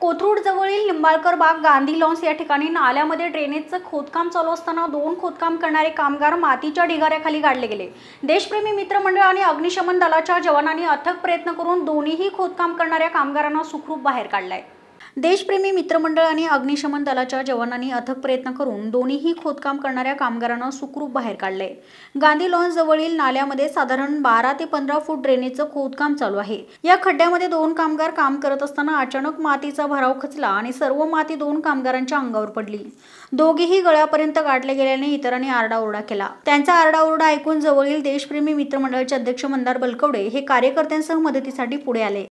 कोथरूडजवळील निंबाळकर बाग गांधी लॉन्स या ठिकाणी नाल्यामध्ये ड्रेनेजचं खोदकाम चालू असताना दोन खोदकाम करणारे कामगार मातीच्या ढिगाऱ्याखाली गाडले गेले देशप्रेमी मित्रमंडळ आणि अग्निशमन दलाच्या जवानांनी अथक प्रयत्न करून दोन्हीही खोदकाम करणाऱ्या कामगारांना सुखरूप बाहेर काढलाय देशप्रेमी मित्रमंडळ आणि अग्निशमन दलाच्या जवानांनी अथक प्रयत्न करून दोन्हीही खोदकाम करणाऱ्या कामगारांना सुखरूप बाहेर काढले गांधी लॉन्स जवळील नाल्यामध्ये साधारण बारा ते पंधरा फूट ड्रेनेजचं खोदकाम चालू आहे या खड्ड्यामध्ये दोन कामगार काम करत असताना अचानक मातीचा भराव खचला आणि सर्व माती दोन कामगारांच्या अंगावर पडली दोघेही गळ्यापर्यंत गाठले गेल्याने इतरांनी आरडाओरडा केला त्यांचा आरडाओरडा ऐकून जवळील देशप्रेमी मित्रमंडळाचे अध्यक्ष मंदार बलकवडे हे कार्यकर्त्यांसह मदतीसाठी पुढे आले